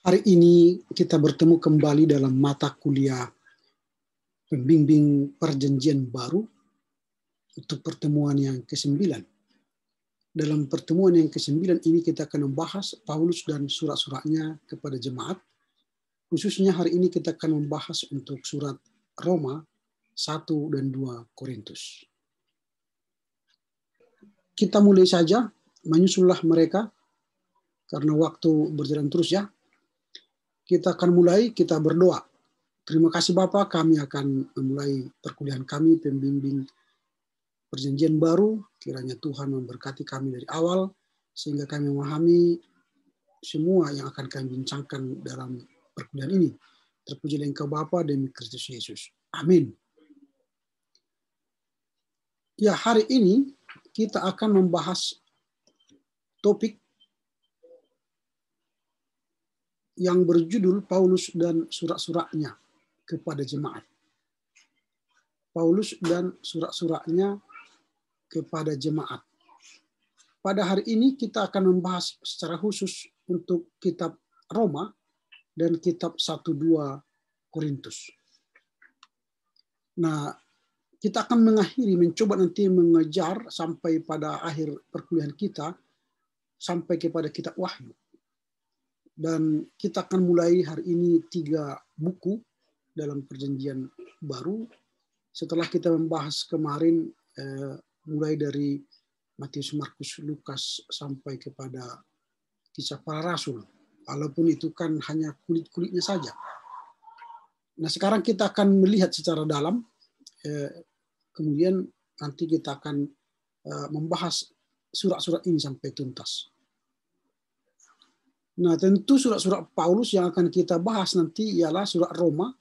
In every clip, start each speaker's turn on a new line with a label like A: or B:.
A: Hari ini kita bertemu kembali dalam mata kuliah pembimbing perjanjian baru untuk pertemuan yang ke-9. Dalam pertemuan yang ke-9 ini kita akan membahas Paulus dan surat-suratnya kepada jemaat. Khususnya hari ini kita akan membahas untuk surat Roma 1 dan 2 Korintus. Kita mulai saja, menyusullah mereka, karena waktu berjalan terus ya, kita akan mulai, kita berdoa. Terima kasih Bapak, kami akan memulai perkuliahan kami, pembimbing perjanjian baru. Kiranya Tuhan memberkati kami dari awal, sehingga kami memahami semua yang akan kami bincangkan dalam perkuliahan ini. Terpujilah Engkau Bapa demi Kristus Yesus. Amin. Ya, hari ini kita akan membahas topik yang berjudul Paulus dan surat-suratnya kepada jemaat. Paulus dan surat-suratnya kepada jemaat. Pada hari ini kita akan membahas secara khusus untuk kitab Roma dan kitab 1-2 Korintus. Nah, kita akan mengakhiri, mencoba nanti mengejar sampai pada akhir perkuliahan kita, sampai kepada kitab Wahyu dan kita akan mulai hari ini tiga buku dalam perjanjian baru setelah kita membahas kemarin eh, mulai dari Matius, Markus, Lukas sampai kepada kisah para rasul. Walaupun itu kan hanya kulit-kulitnya saja. Nah, sekarang kita akan melihat secara dalam eh, kemudian nanti kita akan eh, membahas surat-surat ini sampai tuntas. Nah, tentu surat-surat Paulus yang akan kita bahas nanti ialah surat Roma,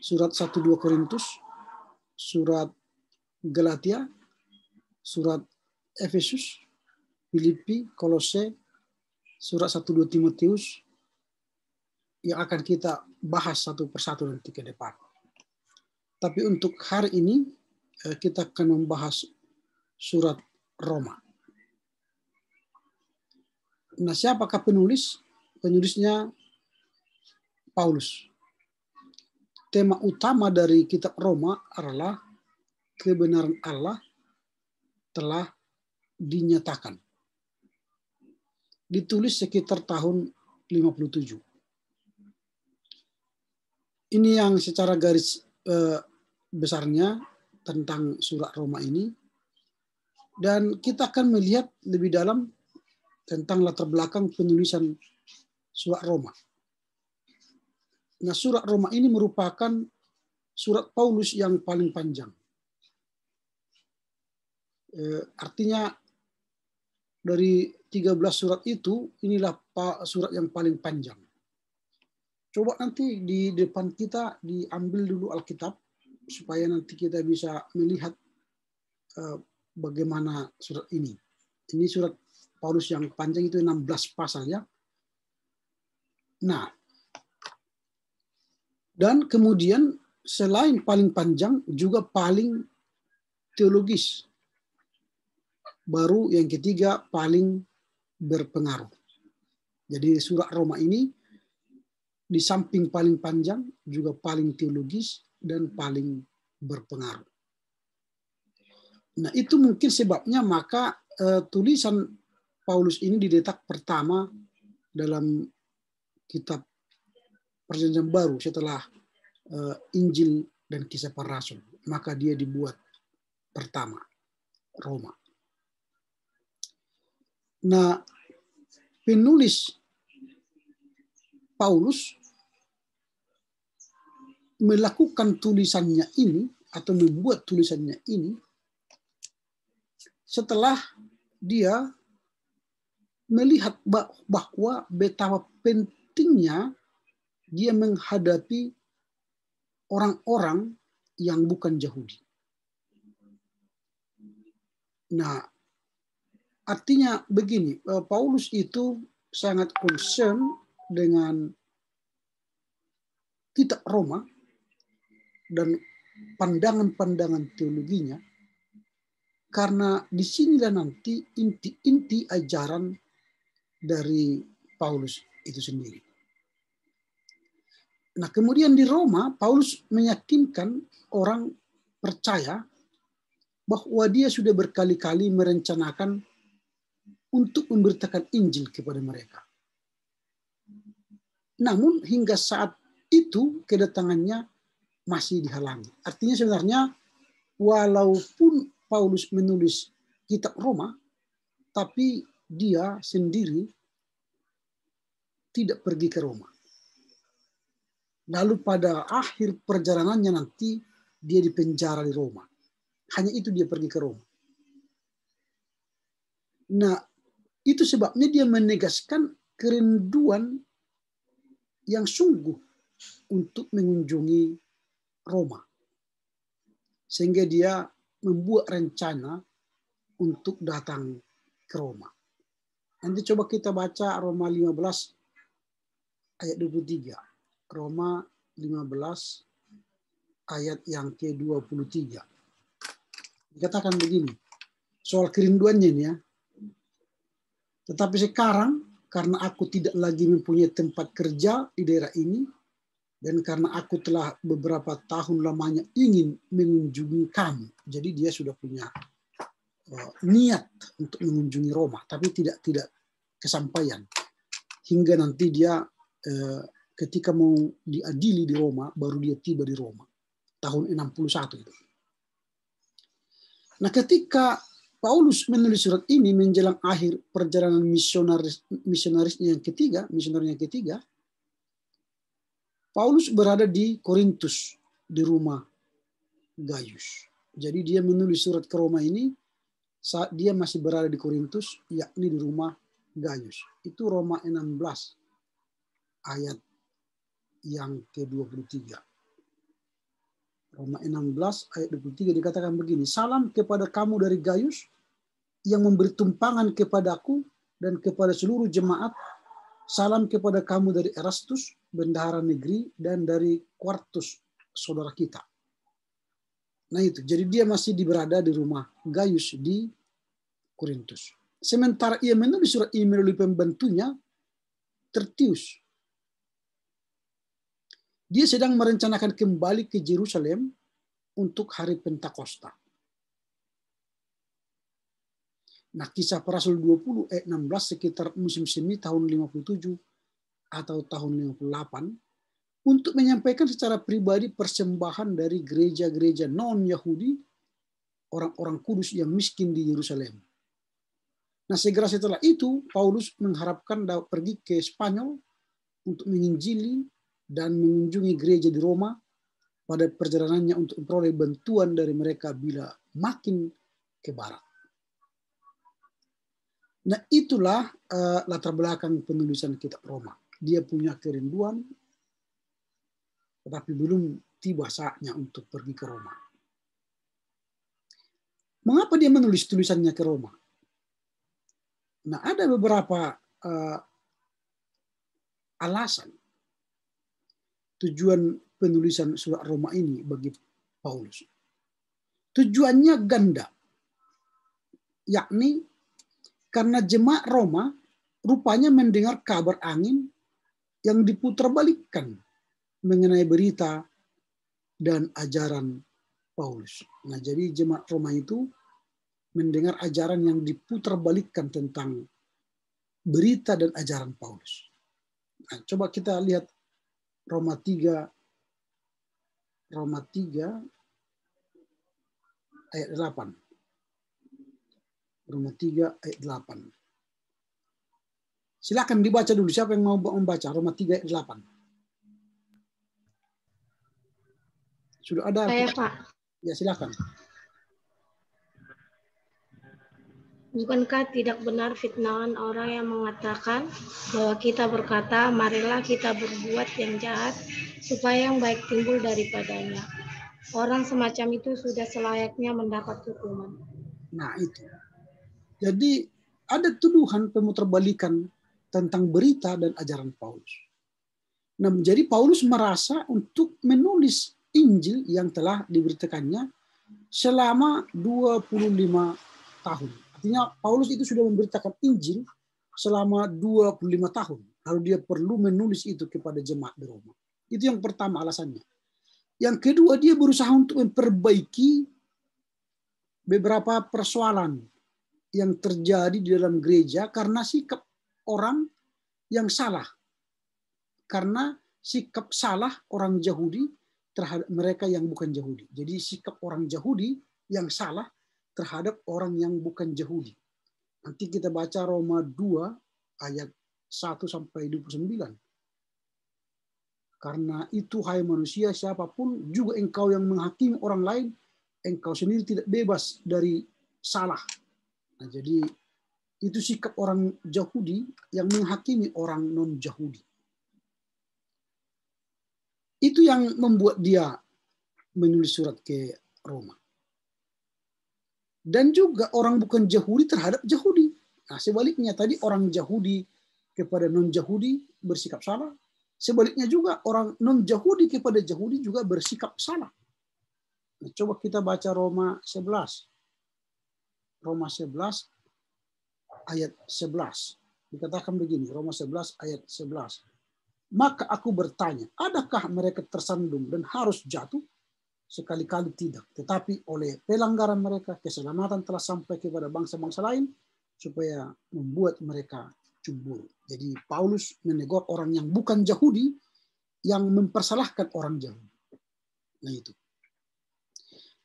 A: surat 1-2 Korintus, surat Galatia, surat Efesus, Filipi, Kolose, surat 1-2 Timotius, yang akan kita bahas satu persatu nanti ke depan. Tapi untuk hari ini, eh, kita akan membahas surat Roma. Nah, siapakah penulis? Penulisnya Paulus. Tema utama dari kitab Roma adalah kebenaran Allah telah dinyatakan. Ditulis sekitar tahun 57. Ini yang secara garis eh, besarnya tentang surat Roma ini. Dan kita akan melihat lebih dalam tentang latar belakang penulisan surat Roma. Nah, surat Roma ini merupakan surat Paulus yang paling panjang. Eh, artinya dari 13 surat itu inilah surat yang paling panjang. Coba nanti di depan kita diambil dulu Alkitab supaya nanti kita bisa melihat eh, bagaimana surat ini. Ini surat Paulus yang panjang itu 16 pasal ya. Nah, dan kemudian selain paling panjang juga paling teologis. Baru yang ketiga paling berpengaruh. Jadi surat Roma ini di samping paling panjang juga paling teologis dan paling berpengaruh. Nah, itu mungkin sebabnya maka uh, tulisan Paulus ini didetak pertama dalam kitab Perjanjian Baru setelah uh, Injil dan Kisah Para Rasul, maka dia dibuat pertama Roma. Nah, penulis Paulus melakukan tulisannya ini atau membuat tulisannya ini setelah dia melihat bahwa betapa pentingnya dia menghadapi orang-orang yang bukan Yahudi. Nah, artinya begini, eh, Paulus itu sangat concern dengan kitab Roma dan pandangan-pandangan teologinya karena di disinilah nanti inti-inti ajaran dari Paulus itu sendiri. Nah, kemudian di Roma, Paulus meyakinkan orang percaya bahwa dia sudah berkali-kali merencanakan untuk memberitakan Injil kepada mereka. Namun hingga saat itu kedatangannya masih dihalangi. Artinya sebenarnya walaupun Paulus menulis kitab Roma, tapi dia sendiri tidak pergi ke Roma. Lalu pada akhir perjalanannya nanti dia dipenjara di Roma. Hanya itu dia pergi ke Roma. Nah, itu sebabnya dia menegaskan kerinduan yang sungguh untuk mengunjungi Roma. Sehingga dia membuat rencana untuk datang ke Roma. Nanti coba kita baca Roma 15 ayat 23. Roma 15 ayat yang ke-23. Dikatakan begini, soal kerinduannya ini ya. Tetapi sekarang karena aku tidak lagi mempunyai tempat kerja di daerah ini, dan karena aku telah beberapa tahun lamanya ingin mengunjungi kamu. Jadi dia sudah punya niat untuk mengunjungi Roma, tapi tidak tidak kesampaian hingga nanti dia eh, ketika mau diadili di Roma, baru dia tiba di Roma tahun 61 itu. Nah, ketika Paulus menulis surat ini menjelang akhir perjalanan misionaris misionarisnya yang ketiga, misionernya yang ketiga, Paulus berada di Korintus di rumah Gaius. Jadi dia menulis surat ke Roma ini saat dia masih berada di Korintus, yakni di rumah Gaius. Itu Roma 16 ayat yang ke-23. Roma 16 ayat 23 dikatakan begini, Salam kepada kamu dari Gaius yang memberi tumpangan kepadaku dan kepada seluruh jemaat. Salam kepada kamu dari Erastus, bendahara negeri, dan dari Quartus, saudara kita. Nah itu, jadi dia masih berada di rumah Gaius di Korintus. Sementara ia menulis surat ini melalui pembantunya, Tertius. Dia sedang merencanakan kembali ke Jerusalem untuk hari Pentakosta. Nah, kisah Rasul 20 ayat eh, 16 sekitar musim semi tahun 57 atau tahun 58 untuk menyampaikan secara pribadi persembahan dari gereja-gereja non-Yahudi, orang-orang kudus yang miskin di Yerusalem. Nah, segera setelah itu, Paulus mengharapkan dapat pergi ke Spanyol untuk menginjili dan mengunjungi gereja di Roma pada perjalanannya untuk memperoleh bantuan dari mereka bila makin ke barat. Nah, itulah uh, latar belakang penulisan kitab Roma. Dia punya kerinduan tetapi belum tiba saatnya untuk pergi ke Roma. Mengapa dia menulis tulisannya ke Roma? Nah, ada beberapa uh, alasan tujuan penulisan surat Roma ini bagi Paulus. Tujuannya ganda, yakni karena jemaat Roma rupanya mendengar kabar angin yang diputarbalikkan mengenai berita dan ajaran Paulus. Nah, jadi jemaat Roma itu mendengar ajaran yang diputarbalikkan tentang berita dan ajaran Paulus. Nah, coba kita lihat Roma 3 Roma 3 ayat 8. Roma 3 ayat 8. Silakan dibaca dulu siapa yang mau membaca Roma 3 ayat 8. Sudah ada. Saya, Pak. Ya, silakan. Bukankah tidak benar fitnahan orang yang mengatakan bahwa kita berkata, marilah kita berbuat yang jahat, supaya yang baik timbul daripadanya. Orang semacam itu sudah selayaknya mendapat hukuman. Nah itu. Jadi ada tuduhan pemutarbalikan tentang berita dan ajaran Paulus. Nah menjadi Paulus merasa untuk menulis Injil yang telah diberitakannya selama 25 tahun. Artinya Paulus itu sudah memberitakan Injil selama 25 tahun. Lalu dia perlu menulis itu kepada jemaat di Roma. Itu yang pertama alasannya. Yang kedua dia berusaha untuk memperbaiki beberapa persoalan yang terjadi di dalam gereja karena sikap orang yang salah. Karena sikap salah orang Yahudi terhadap mereka yang bukan Yahudi. Jadi sikap orang Yahudi yang salah terhadap orang yang bukan Yahudi. Nanti kita baca Roma 2 ayat 1 sampai 29. Karena itu hai manusia siapapun juga engkau yang menghakimi orang lain, engkau sendiri tidak bebas dari salah. Nah, jadi itu sikap orang Yahudi yang menghakimi orang non Yahudi. Itu yang membuat dia menulis surat ke Roma. Dan juga orang bukan Yahudi terhadap Yahudi. Nah, sebaliknya tadi orang Yahudi kepada non-Yahudi bersikap salah. Sebaliknya juga orang non-Yahudi kepada Yahudi juga bersikap salah. Nah, coba kita baca Roma 11. Roma 11 ayat 11. Dikatakan begini, Roma 11 ayat 11 maka aku bertanya, adakah mereka tersandung dan harus jatuh? Sekali-kali tidak. Tetapi oleh pelanggaran mereka, keselamatan telah sampai kepada bangsa-bangsa lain supaya membuat mereka cemburu. Jadi Paulus menegur orang yang bukan Yahudi yang mempersalahkan orang Yahudi. Nah itu.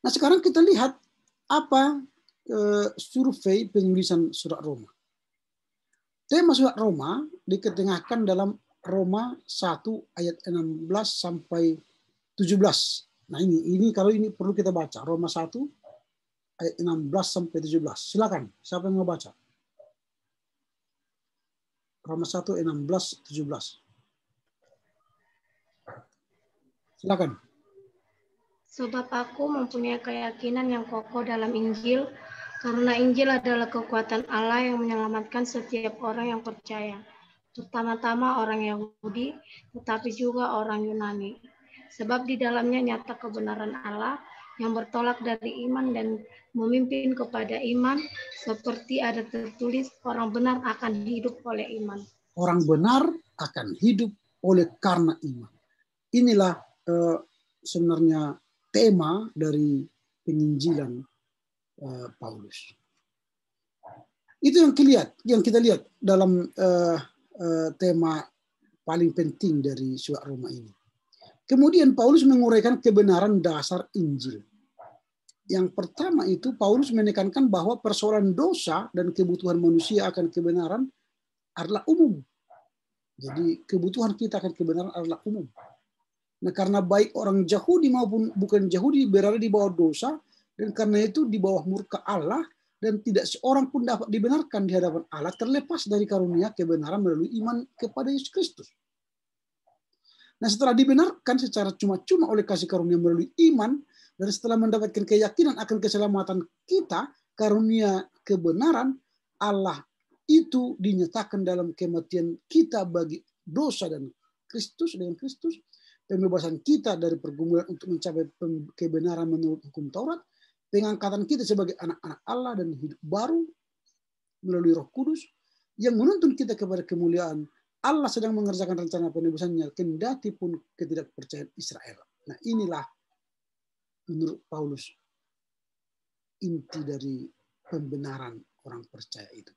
A: Nah sekarang kita lihat apa eh, survei penulisan surat Roma. Tema surat Roma diketengahkan dalam Roma 1 ayat 16 sampai 17. Nah ini ini kalau ini perlu kita baca Roma 1 ayat 16 sampai 17. Silakan siapa yang mau baca? Roma 1 16 17. Silakan. Sebab aku mempunyai keyakinan yang kokoh dalam Injil karena Injil adalah kekuatan Allah yang menyelamatkan setiap orang yang percaya terutama-tama orang Yahudi, tetapi juga orang Yunani. Sebab di dalamnya nyata kebenaran Allah yang bertolak dari iman dan memimpin kepada iman, seperti ada tertulis, orang benar akan hidup oleh iman. Orang benar akan hidup oleh karena iman. Inilah eh, sebenarnya tema dari penginjilan eh, Paulus. Itu yang kita lihat, yang kita lihat dalam eh, Eh, tema paling penting dari surat Roma ini. Kemudian Paulus menguraikan kebenaran dasar Injil. Yang pertama itu Paulus menekankan bahwa persoalan dosa dan kebutuhan manusia akan kebenaran adalah umum. Jadi kebutuhan kita akan kebenaran adalah umum. Nah karena baik orang Yahudi maupun bukan Yahudi berada di bawah dosa dan karena itu di bawah murka Allah dan tidak seorang pun dapat dibenarkan di hadapan Allah terlepas dari karunia kebenaran melalui iman kepada Yesus Kristus. Nah setelah dibenarkan secara cuma-cuma oleh kasih karunia melalui iman dan setelah mendapatkan keyakinan akan keselamatan kita karunia kebenaran Allah itu dinyatakan dalam kematian kita bagi dosa dan Kristus dengan Kristus pembebasan kita dari pergumulan untuk mencapai kebenaran menurut hukum Taurat pengangkatan kita sebagai anak-anak Allah dan hidup baru melalui Roh Kudus yang menuntun kita kepada kemuliaan Allah sedang mengerjakan rencana penebusannya kendati pun ketidakpercayaan Israel. Nah inilah menurut Paulus inti dari pembenaran orang percaya itu.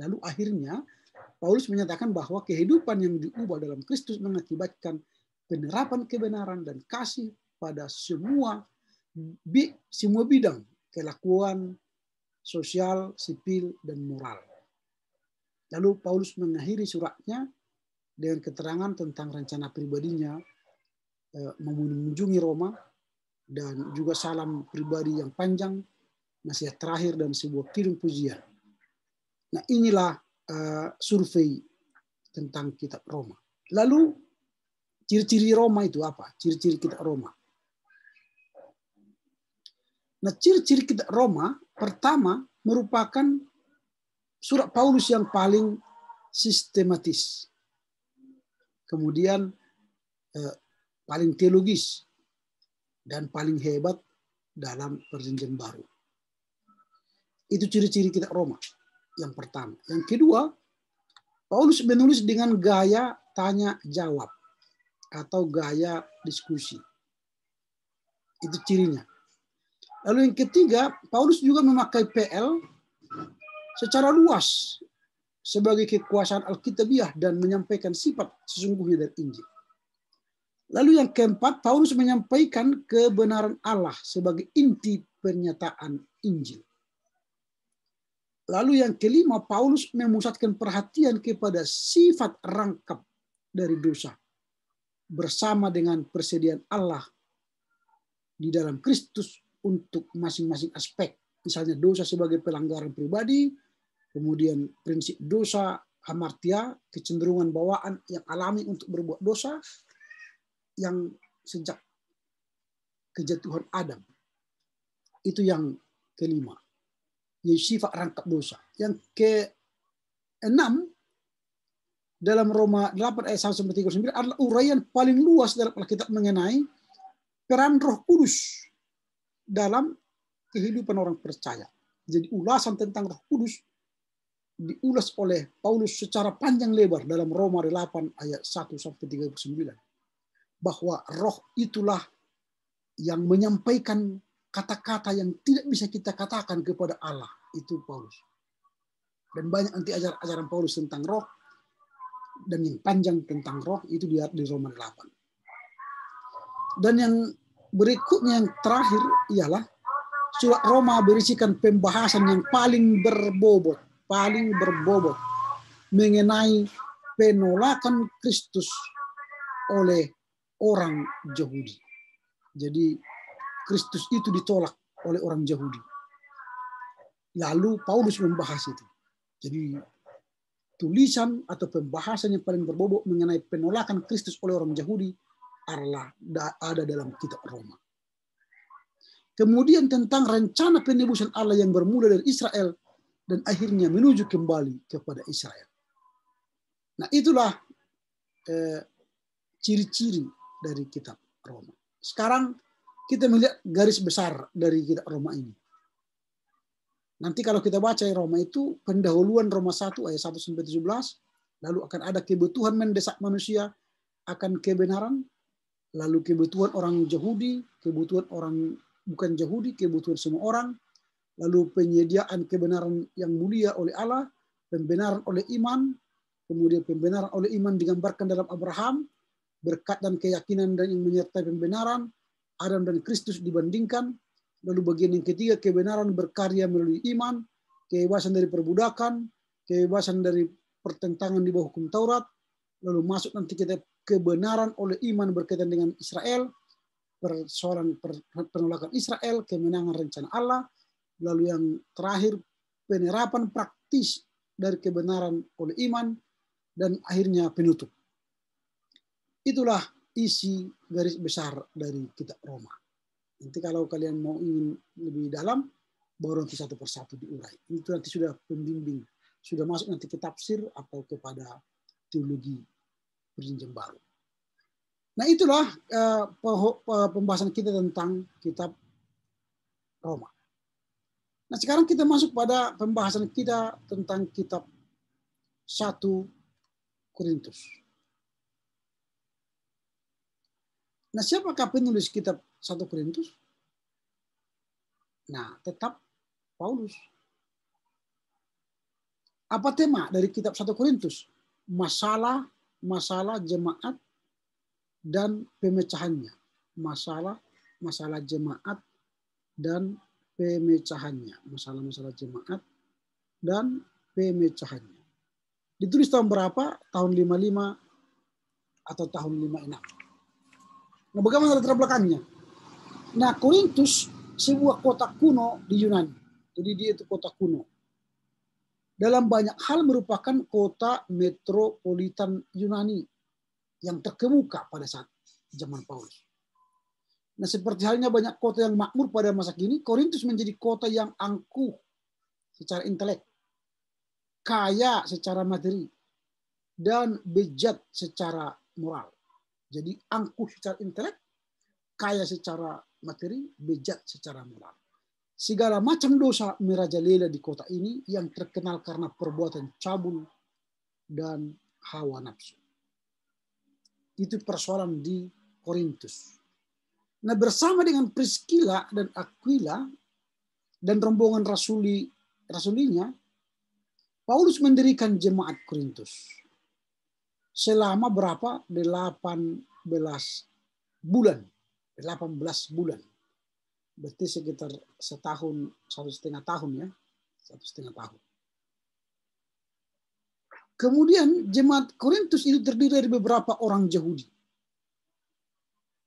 A: Lalu akhirnya Paulus menyatakan bahwa kehidupan yang diubah dalam Kristus mengakibatkan penerapan kebenaran dan kasih pada semua bi, semua bidang kelakuan sosial, sipil, dan moral. Lalu Paulus mengakhiri suratnya dengan keterangan tentang rencana pribadinya e, mengunjungi Roma dan juga salam pribadi yang panjang, nasihat terakhir dan sebuah kirim pujian. Nah inilah uh, survei tentang kitab Roma. Lalu ciri-ciri Roma itu apa? Ciri-ciri kitab Roma. Nah, ciri-ciri kita Roma pertama merupakan surat Paulus yang paling sistematis. Kemudian eh, paling teologis dan paling hebat dalam perjanjian baru. Itu ciri-ciri kita Roma yang pertama. Yang kedua, Paulus menulis dengan gaya tanya jawab atau gaya diskusi. Itu cirinya. Lalu yang ketiga, Paulus juga memakai PL secara luas sebagai kekuasaan Alkitabiah dan menyampaikan sifat sesungguhnya dari Injil. Lalu yang keempat, Paulus menyampaikan kebenaran Allah sebagai inti pernyataan Injil. Lalu yang kelima, Paulus memusatkan perhatian kepada sifat rangkap dari dosa bersama dengan persediaan Allah di dalam Kristus untuk masing-masing aspek. Misalnya dosa sebagai pelanggaran pribadi, kemudian prinsip dosa amartya, kecenderungan bawaan yang alami untuk berbuat dosa yang sejak kejatuhan Adam. Itu yang kelima. Yaitu sifat rangkap dosa. Yang ke enam dalam Roma 8 ayat 1 sampai 39 adalah uraian paling luas dalam Alkitab mengenai peran Roh Kudus dalam kehidupan orang percaya. Jadi ulasan tentang Roh Kudus diulas oleh Paulus secara panjang lebar dalam Roma 8 ayat 1 sampai 39 bahwa roh itulah yang menyampaikan kata-kata yang tidak bisa kita katakan kepada Allah itu Paulus dan banyak nanti ajaran-ajaran Paulus tentang roh dan yang panjang tentang roh itu di, di Roma 8 dan yang berikutnya yang terakhir ialah surat Roma berisikan pembahasan yang paling berbobot, paling berbobot mengenai penolakan Kristus oleh orang Yahudi. Jadi Kristus itu ditolak oleh orang Yahudi. Lalu Paulus membahas itu. Jadi tulisan atau pembahasan yang paling berbobot mengenai penolakan Kristus oleh orang Yahudi Allah ada dalam kitab Roma. Kemudian tentang rencana penebusan Allah yang bermula dari Israel dan akhirnya menuju kembali kepada Israel. Nah itulah eh, ciri-ciri eh, dari kitab Roma. Sekarang kita melihat garis besar dari kitab Roma ini. Nanti kalau kita baca ya, Roma itu pendahuluan Roma 1 ayat 1 sampai 17, lalu akan ada kebutuhan mendesak manusia akan kebenaran, lalu kebutuhan orang Yahudi, kebutuhan orang bukan Yahudi, kebutuhan semua orang, lalu penyediaan kebenaran yang mulia oleh Allah, pembenaran oleh iman, kemudian pembenaran oleh iman digambarkan dalam Abraham, berkat dan keyakinan dan yang menyertai pembenaran, Adam dan Kristus dibandingkan, lalu bagian yang ketiga kebenaran berkarya melalui iman, kebebasan dari perbudakan, kebebasan dari pertentangan di bawah hukum Taurat, lalu masuk nanti kita kebenaran oleh iman berkaitan dengan Israel, persoalan penolakan Israel, kemenangan rencana Allah, lalu yang terakhir penerapan praktis dari kebenaran oleh iman, dan akhirnya penutup. Itulah isi garis besar dari kitab Roma. Nanti kalau kalian mau ingin lebih dalam, baru nanti satu persatu diurai. Itu nanti sudah pembimbing, sudah masuk nanti ke tafsir atau kepada teologi perjanjian baru. Nah itulah uh, pembahasan kita tentang kitab Roma. Nah sekarang kita masuk pada pembahasan kita tentang kitab 1 Korintus. Nah siapakah penulis kitab 1 Korintus? Nah tetap Paulus. Apa tema dari kitab 1 Korintus? Masalah masalah jemaat dan pemecahannya. Masalah masalah jemaat dan pemecahannya. Masalah-masalah jemaat dan pemecahannya. Ditulis tahun berapa? Tahun 55 atau tahun 56. Nah, bagaimana latar belakangnya? Nah, Korintus sebuah kota kuno di Yunani. Jadi dia itu kota kuno dalam banyak hal merupakan kota metropolitan Yunani yang terkemuka pada saat zaman Paulus. Nah, seperti halnya banyak kota yang makmur pada masa kini, Korintus menjadi kota yang angkuh secara intelek, kaya secara materi, dan bejat secara moral. Jadi angkuh secara intelek, kaya secara materi, bejat secara moral segala macam dosa merajalela di kota ini yang terkenal karena perbuatan cabul dan hawa nafsu. Itu persoalan di Korintus. Nah bersama dengan Priscilla dan Aquila dan rombongan rasuli rasulinya, Paulus mendirikan jemaat Korintus selama berapa? 18 bulan. 18 bulan berarti sekitar setahun satu setengah tahun ya satu setengah tahun kemudian jemaat Korintus itu terdiri dari beberapa orang Yahudi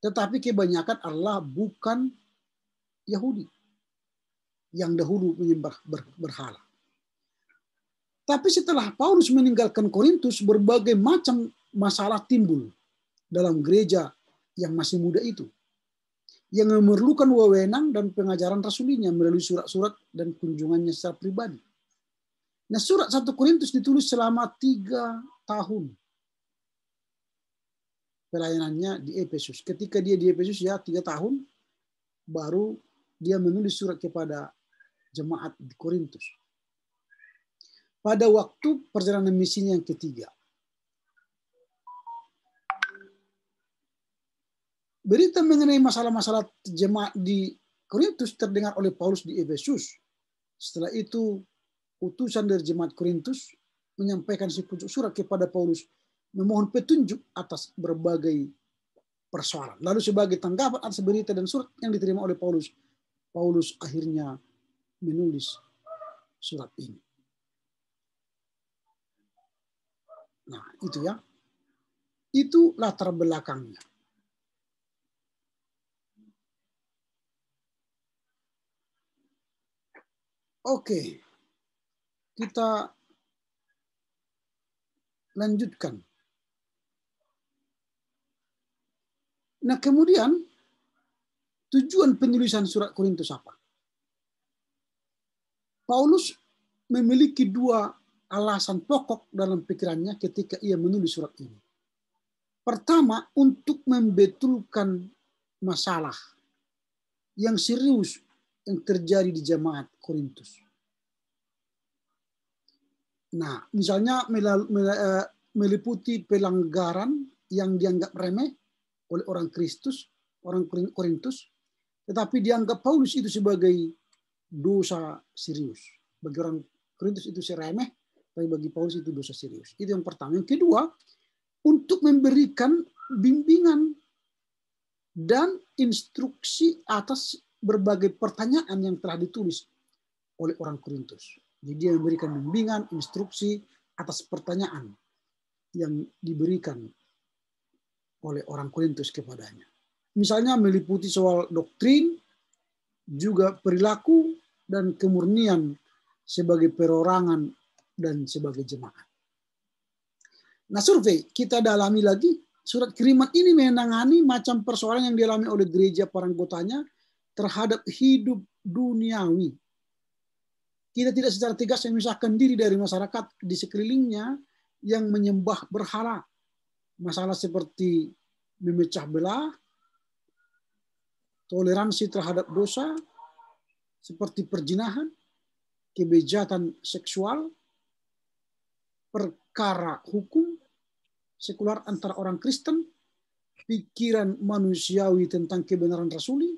A: tetapi kebanyakan Allah bukan Yahudi yang dahulu menyembah berhala tapi setelah Paulus meninggalkan Korintus berbagai macam masalah timbul dalam gereja yang masih muda itu yang memerlukan wewenang dan pengajaran rasulinya melalui surat-surat dan kunjungannya secara pribadi. Nah surat 1 Korintus ditulis selama tiga tahun pelayanannya di Efesus. Ketika dia di Efesus ya tiga tahun, baru dia menulis surat kepada jemaat di Korintus. Pada waktu perjalanan misinya yang ketiga, Berita mengenai masalah-masalah jemaat di Korintus terdengar oleh Paulus di Efesus. Setelah itu, utusan dari jemaat Korintus menyampaikan sepucuk surat kepada Paulus memohon petunjuk atas berbagai persoalan. Lalu sebagai tanggapan atas berita dan surat yang diterima oleh Paulus, Paulus akhirnya menulis surat ini. Nah, itu ya. Itu latar belakangnya. Oke, kita lanjutkan. Nah kemudian tujuan penulisan surat Korintus apa? Paulus memiliki dua alasan pokok dalam pikirannya ketika ia menulis surat ini. Pertama, untuk membetulkan masalah yang serius yang terjadi di jemaat Korintus. Nah, misalnya eh, meliputi pelanggaran yang dianggap remeh oleh orang Kristus, orang Korintus, tetapi dianggap Paulus itu sebagai dosa serius. Bagi orang Korintus itu seremeh, tapi bagi Paulus itu dosa serius. Itu yang pertama. Yang kedua, untuk memberikan bimbingan dan instruksi atas berbagai pertanyaan yang telah ditulis oleh orang Korintus. Jadi dia memberikan bimbingan, instruksi atas pertanyaan yang diberikan oleh orang Korintus kepadanya. Misalnya meliputi soal doktrin, juga perilaku dan kemurnian sebagai perorangan dan sebagai jemaat. Nah survei kita dalami lagi surat kiriman ini menangani macam persoalan yang dialami oleh gereja para anggotanya terhadap hidup duniawi kita tidak secara tegas memisahkan diri dari masyarakat di sekelilingnya yang menyembah berhala. Masalah seperti memecah belah, toleransi terhadap dosa, seperti perjinahan, kebejatan seksual, perkara hukum, sekular antara orang Kristen, pikiran manusiawi tentang kebenaran rasuli,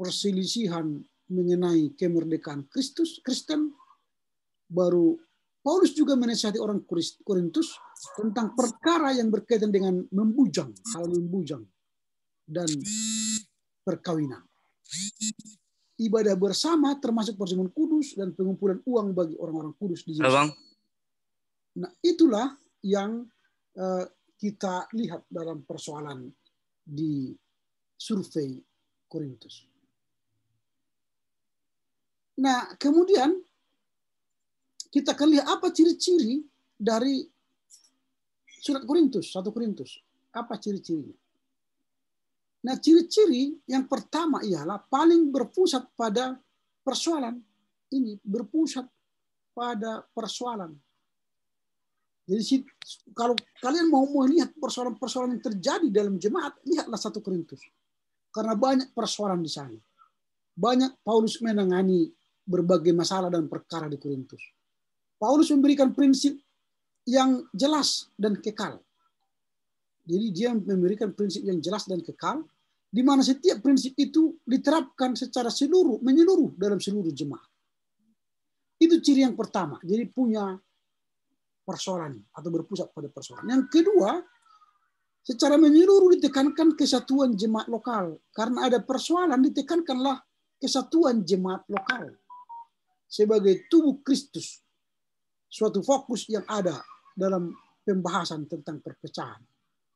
A: perselisihan mengenai kemerdekaan Kristus Kristen baru Paulus juga menasihati orang Korintus tentang perkara yang berkaitan dengan membujang, hal membujang dan perkawinan. Ibadah bersama termasuk perjamuan kudus dan pengumpulan uang bagi orang-orang kudus di Yesus. Nah, itulah yang eh, kita lihat dalam persoalan di survei Korintus. Nah, kemudian kita akan lihat apa ciri-ciri dari surat Korintus, satu Korintus. Apa ciri-cirinya? Nah, ciri-ciri yang pertama ialah paling berpusat pada persoalan. Ini berpusat pada persoalan. Jadi kalau kalian mau melihat persoalan-persoalan yang terjadi dalam jemaat, lihatlah satu Korintus. Karena banyak persoalan di sana. Banyak Paulus menangani berbagai masalah dan perkara di Korintus. Paulus memberikan prinsip yang jelas dan kekal. Jadi dia memberikan prinsip yang jelas dan kekal, di mana setiap prinsip itu diterapkan secara seluruh, menyeluruh dalam seluruh jemaat. Itu ciri yang pertama. Jadi punya persoalan atau berpusat pada persoalan. Yang kedua, secara menyeluruh ditekankan kesatuan jemaat lokal. Karena ada persoalan ditekankanlah kesatuan jemaat lokal sebagai tubuh Kristus. Suatu fokus yang ada dalam pembahasan tentang perpecahan.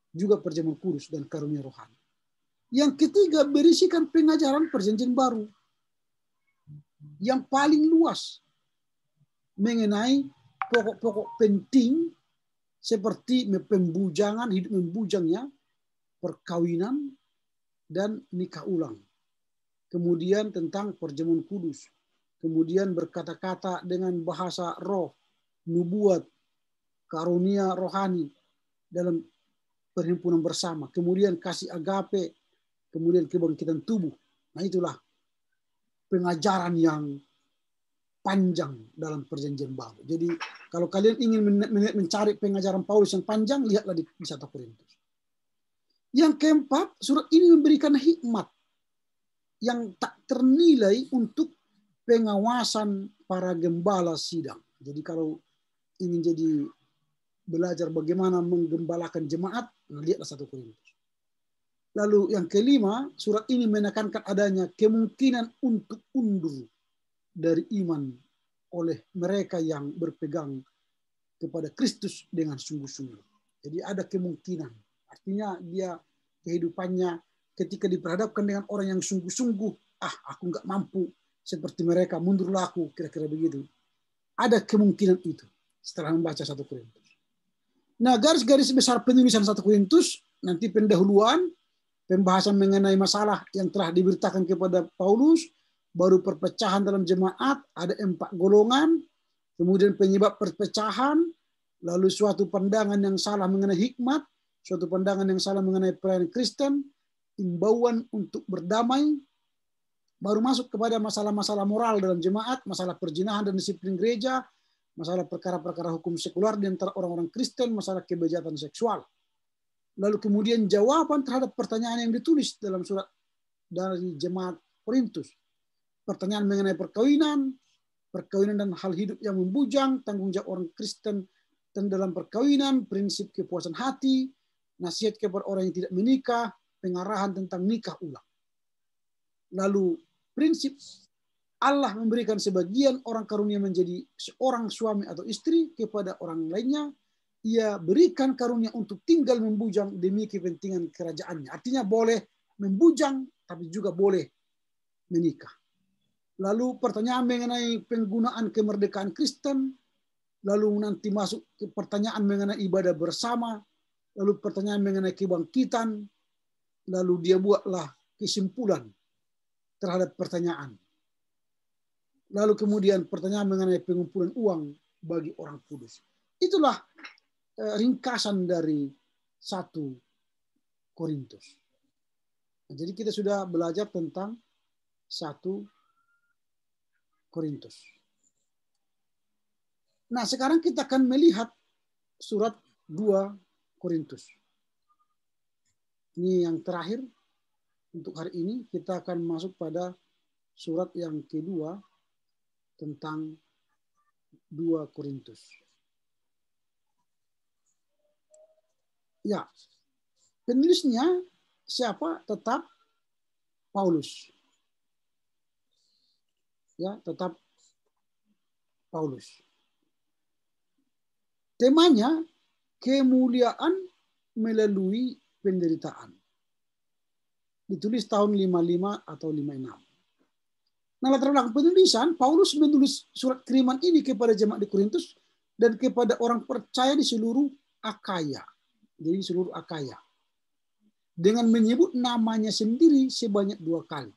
A: Juga perjamuan kudus dan karunia rohani. Yang ketiga berisikan pengajaran perjanjian baru. Yang paling luas mengenai pokok-pokok penting seperti pembujangan, hidup membujangnya, perkawinan, dan nikah ulang. Kemudian tentang perjamuan kudus, kemudian berkata-kata dengan bahasa roh, nubuat, karunia rohani dalam perhimpunan bersama, kemudian kasih agape, kemudian kebangkitan tubuh. Nah itulah pengajaran yang panjang dalam perjanjian baru. Jadi kalau kalian ingin mencari pengajaran Paulus yang panjang, lihatlah di 1 Korintus. Yang keempat, surat ini memberikan hikmat yang tak ternilai untuk pengawasan para gembala sidang. Jadi kalau ingin jadi belajar bagaimana menggembalakan jemaat, nah, lihatlah satu Korintus. Lalu yang kelima, surat ini menekankan adanya kemungkinan untuk undur dari iman oleh mereka yang berpegang kepada Kristus dengan sungguh-sungguh. Jadi ada kemungkinan. Artinya dia kehidupannya ketika diperhadapkan dengan orang yang sungguh-sungguh, ah aku nggak mampu, seperti mereka, mundur laku kira-kira begitu. Ada kemungkinan itu setelah membaca satu Korintus. Nah, garis-garis besar penulisan satu Korintus nanti pendahuluan pembahasan mengenai masalah yang telah diberitakan kepada Paulus, baru perpecahan dalam jemaat, ada empat golongan, kemudian penyebab perpecahan, lalu suatu pandangan yang salah mengenai hikmat, suatu pandangan yang salah mengenai pelayanan Kristen, imbauan untuk berdamai, baru masuk kepada masalah-masalah moral dalam jemaat, masalah perjinahan dan disiplin gereja, masalah perkara-perkara hukum sekular di antara orang-orang Kristen, masalah kebejatan seksual. Lalu kemudian jawaban terhadap pertanyaan yang ditulis dalam surat dari jemaat Korintus. Pertanyaan mengenai perkawinan, perkawinan dan hal hidup yang membujang, tanggung jawab orang Kristen dan dalam perkawinan, prinsip kepuasan hati, nasihat kepada orang yang tidak menikah, pengarahan tentang nikah ulang. Lalu prinsip Allah memberikan sebagian orang karunia menjadi seorang suami atau istri kepada orang lainnya, ia berikan karunia untuk tinggal membujang demi kepentingan kerajaannya. Artinya boleh membujang, tapi juga boleh menikah. Lalu pertanyaan mengenai penggunaan kemerdekaan Kristen, lalu nanti masuk ke pertanyaan mengenai ibadah bersama, lalu pertanyaan mengenai kebangkitan, lalu dia buatlah kesimpulan terhadap pertanyaan. Lalu kemudian pertanyaan mengenai pengumpulan uang bagi orang kudus. Itulah eh, ringkasan dari satu Korintus. Jadi kita sudah belajar tentang satu Korintus. Nah, sekarang kita akan melihat surat dua Korintus. Ini yang terakhir untuk hari ini kita akan masuk pada surat yang kedua tentang 2 Korintus. Ya, penulisnya siapa? Tetap Paulus. Ya, tetap Paulus. Temanya kemuliaan melalui penderitaan ditulis tahun 55 atau 56. Nah, latar belakang penulisan, Paulus menulis surat kiriman ini kepada jemaat di Korintus dan kepada orang percaya di seluruh Akaya. Jadi seluruh Akaya. Dengan menyebut namanya sendiri sebanyak dua kali.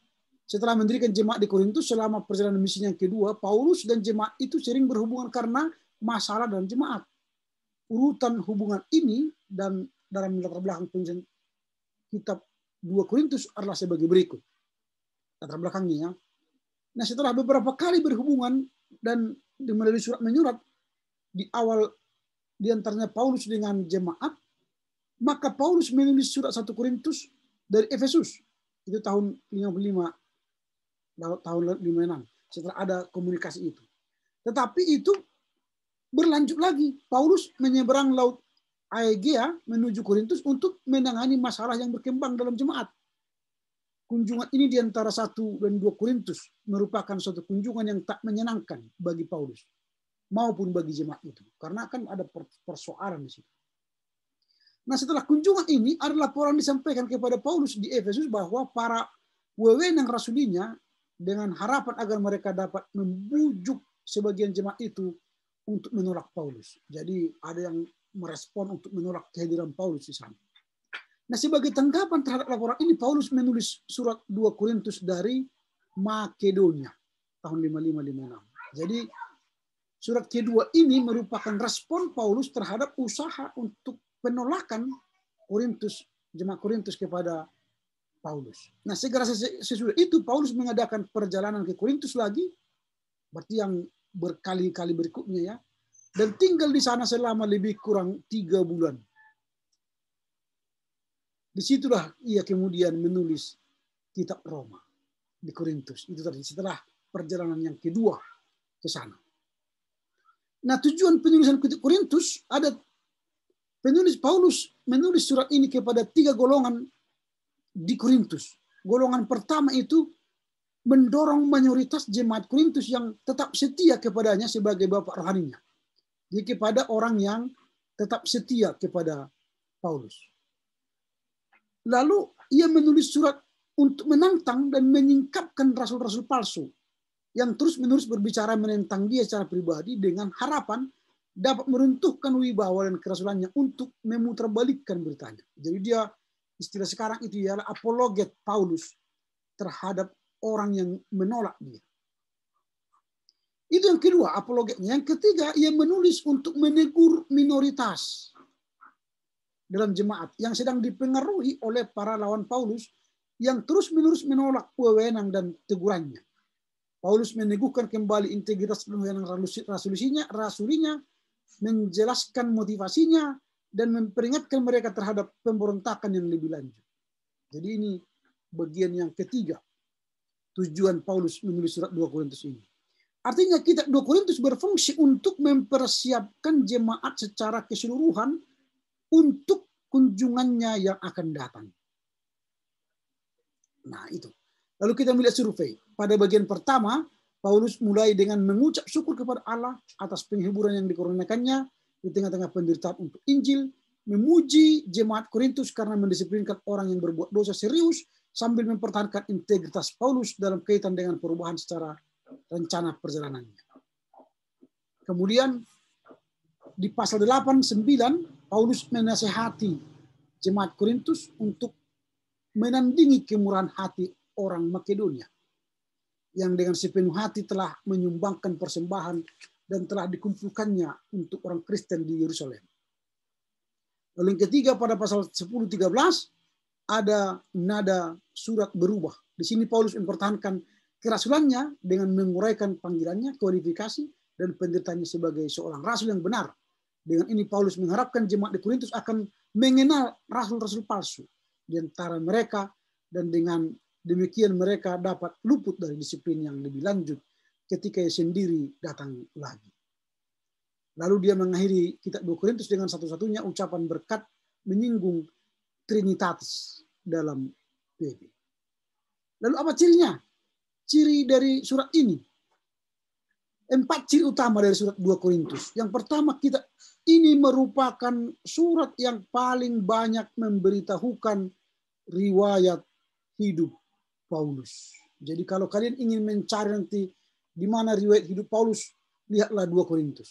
A: Setelah mendirikan jemaat di Korintus selama perjalanan misinya yang kedua, Paulus dan jemaat itu sering berhubungan karena masalah dalam jemaat. Urutan hubungan ini dan dalam latar belakang penulisan kitab 2 Korintus adalah sebagai berikut. Latar belakangnya ya. Nah setelah beberapa kali berhubungan dan melalui surat menyurat di awal diantaranya Paulus dengan jemaat, maka Paulus menulis surat 1 Korintus dari Efesus. Itu tahun 55, tahun 56. Setelah ada komunikasi itu. Tetapi itu berlanjut lagi. Paulus menyeberang laut Aegea menuju Korintus untuk menangani masalah yang berkembang dalam jemaat. Kunjungan ini di antara satu dan dua Korintus merupakan suatu kunjungan yang tak menyenangkan bagi Paulus maupun bagi jemaat itu. Karena kan ada persoalan di situ. Nah setelah kunjungan ini ada laporan disampaikan kepada Paulus di Efesus bahwa para wewenang rasulinya dengan harapan agar mereka dapat membujuk sebagian jemaat itu untuk menolak Paulus. Jadi ada yang merespon untuk menolak kehadiran Paulus di sana. Nah, sebagai tanggapan terhadap laporan ini, Paulus menulis surat 2 Korintus dari Makedonia tahun 5556. Jadi, surat kedua ini merupakan respon Paulus terhadap usaha untuk penolakan Korintus, jemaat Korintus kepada Paulus. Nah, segera sesudah itu Paulus mengadakan perjalanan ke Korintus lagi, berarti yang berkali-kali berikutnya ya, dan tinggal di sana selama lebih kurang tiga bulan. Disitulah ia kemudian menulis kitab Roma di Korintus. Itu tadi setelah perjalanan yang kedua ke sana. Nah tujuan penulisan kitab Korintus ada penulis Paulus menulis surat ini kepada tiga golongan di Korintus. Golongan pertama itu mendorong mayoritas jemaat Korintus yang tetap setia kepadanya sebagai bapak rohaninya. Jadi ya, kepada orang yang tetap setia kepada Paulus. Lalu ia menulis surat untuk menantang dan menyingkapkan rasul-rasul palsu yang terus-menerus berbicara menentang dia secara pribadi dengan harapan dapat meruntuhkan wibawa dan kerasulannya untuk memutarbalikkan beritanya. Jadi dia istilah sekarang itu ialah apologet Paulus terhadap orang yang menolak dia. Itu yang kedua, apologetnya. Yang ketiga, ia menulis untuk menegur minoritas dalam jemaat yang sedang dipengaruhi oleh para lawan Paulus yang terus-menerus menolak wewenang dan tegurannya. Paulus meneguhkan kembali integritas dan wewenang rasulisinya rasulinya, menjelaskan motivasinya, dan memperingatkan mereka terhadap pemberontakan yang lebih lanjut. Jadi ini bagian yang ketiga tujuan Paulus menulis surat 2 Korintus ini Artinya kita 2 Korintus berfungsi untuk mempersiapkan jemaat secara keseluruhan untuk kunjungannya yang akan datang. Nah itu. Lalu kita melihat survei. Pada bagian pertama, Paulus mulai dengan mengucap syukur kepada Allah atas penghiburan yang dikurniakannya di tengah-tengah penderitaan untuk Injil, memuji jemaat Korintus karena mendisiplinkan orang yang berbuat dosa serius sambil mempertahankan integritas Paulus dalam kaitan dengan perubahan secara rencana perjalanannya. Kemudian di pasal 8 9 Paulus menasehati jemaat Korintus untuk menandingi kemurahan hati orang Makedonia yang dengan sepenuh hati telah menyumbangkan persembahan dan telah dikumpulkannya untuk orang Kristen di Yerusalem. Lalu yang ketiga pada pasal 10-13 ada nada surat berubah. Di sini Paulus mempertahankan kerasulannya dengan menguraikan panggilannya, kualifikasi, dan penderitanya sebagai seorang rasul yang benar. Dengan ini Paulus mengharapkan jemaat di Korintus akan mengenal rasul-rasul palsu di antara mereka dan dengan demikian mereka dapat luput dari disiplin yang lebih lanjut ketika ia sendiri datang lagi. Lalu dia mengakhiri kitab 2 Korintus dengan satu-satunya ucapan berkat menyinggung Trinitatis dalam PB. Lalu apa cirinya? ciri dari surat ini. Empat ciri utama dari surat 2 Korintus. Yang pertama kita ini merupakan surat yang paling banyak memberitahukan riwayat hidup Paulus. Jadi kalau kalian ingin mencari nanti di mana riwayat hidup Paulus, lihatlah 2 Korintus.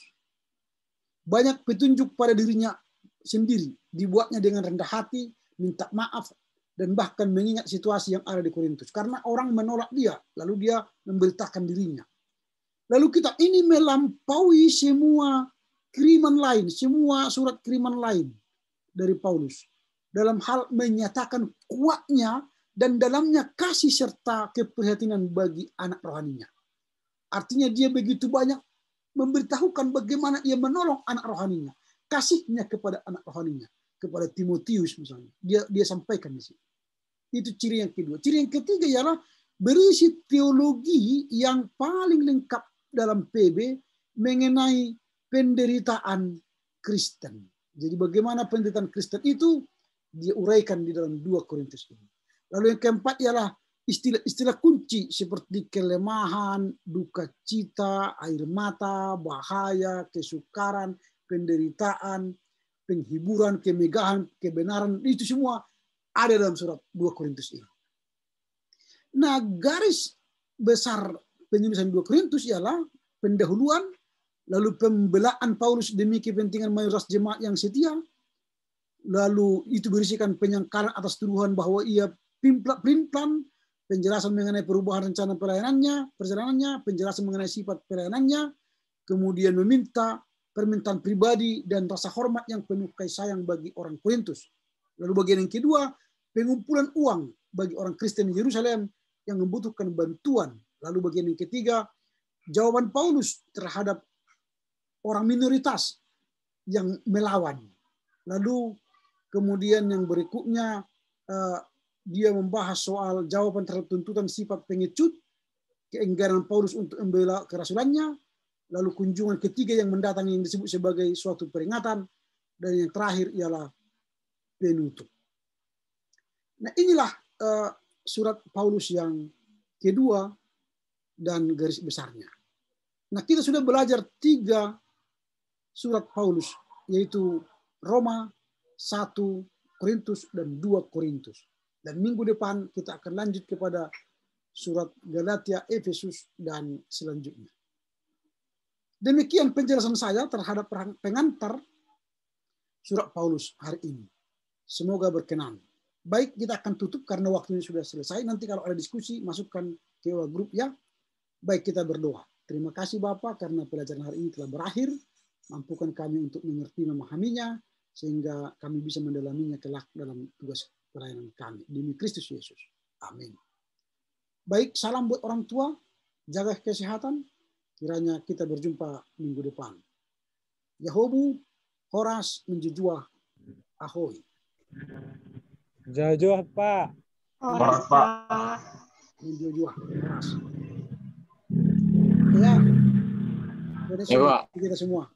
A: Banyak petunjuk pada dirinya sendiri, dibuatnya dengan rendah hati, minta maaf, dan bahkan mengingat situasi yang ada di Korintus karena orang menolak dia lalu dia memberitakan dirinya lalu kita ini melampaui semua kiriman lain semua surat kiriman lain dari Paulus dalam hal menyatakan kuatnya dan dalamnya kasih serta keprihatinan bagi anak rohaninya artinya dia begitu banyak memberitahukan bagaimana ia menolong anak rohaninya kasihnya kepada anak rohaninya kepada Timotius misalnya. Dia dia sampaikan di sini. Itu ciri yang kedua. Ciri yang ketiga ialah berisi teologi yang paling lengkap dalam PB mengenai penderitaan Kristen. Jadi bagaimana penderitaan Kristen itu diuraikan di dalam 2 Korintus ini. Lalu yang keempat ialah istilah-istilah kunci seperti kelemahan, duka cita, air mata, bahaya, kesukaran, penderitaan, penghiburan, kemegahan, kebenaran, itu semua ada dalam surat 2 Korintus ini. Nah, garis besar penulisan 2 Korintus ialah pendahuluan, lalu pembelaan Paulus demi kepentingan mayoritas jemaat yang setia, lalu itu berisikan penyangkaran atas tuduhan bahwa ia pimplak-pimplan, penjelasan mengenai perubahan rencana pelayanannya, perjalanannya, penjelasan mengenai sifat pelayanannya, kemudian meminta permintaan pribadi, dan rasa hormat yang penuh kasih sayang bagi orang Korintus. Lalu bagian yang kedua, pengumpulan uang bagi orang Kristen di Yerusalem yang membutuhkan bantuan. Lalu bagian yang ketiga, jawaban Paulus terhadap orang minoritas yang melawan. Lalu kemudian yang berikutnya, eh, dia membahas soal jawaban terhadap tuntutan sifat pengecut, keengganan Paulus untuk membela kerasulannya, lalu kunjungan ketiga yang mendatang yang disebut sebagai suatu peringatan, dan yang terakhir ialah penutup. Nah inilah uh, surat Paulus yang kedua dan garis besarnya. Nah kita sudah belajar tiga surat Paulus, yaitu Roma, 1 Korintus, dan 2 Korintus. Dan minggu depan kita akan lanjut kepada surat Galatia, Efesus, dan selanjutnya. Demikian penjelasan saya terhadap pengantar surat Paulus hari ini. Semoga berkenan. Baik, kita akan tutup karena waktunya sudah selesai. Nanti kalau ada diskusi, masukkan ke grup ya. Baik, kita berdoa. Terima kasih Bapak karena pelajaran hari ini telah berakhir. Mampukan kami untuk mengerti memahaminya sehingga kami bisa mendalaminya kelak dalam tugas pelayanan kami. Demi Kristus Yesus. Amin. Baik, salam buat orang tua. Jaga kesehatan. Kiranya kita berjumpa minggu depan. Yahobu, Horas, menjujuah, ahoy. Jajua, Pak. Horas, Pak. Menjejua, Horas. Ya, ya kita semua.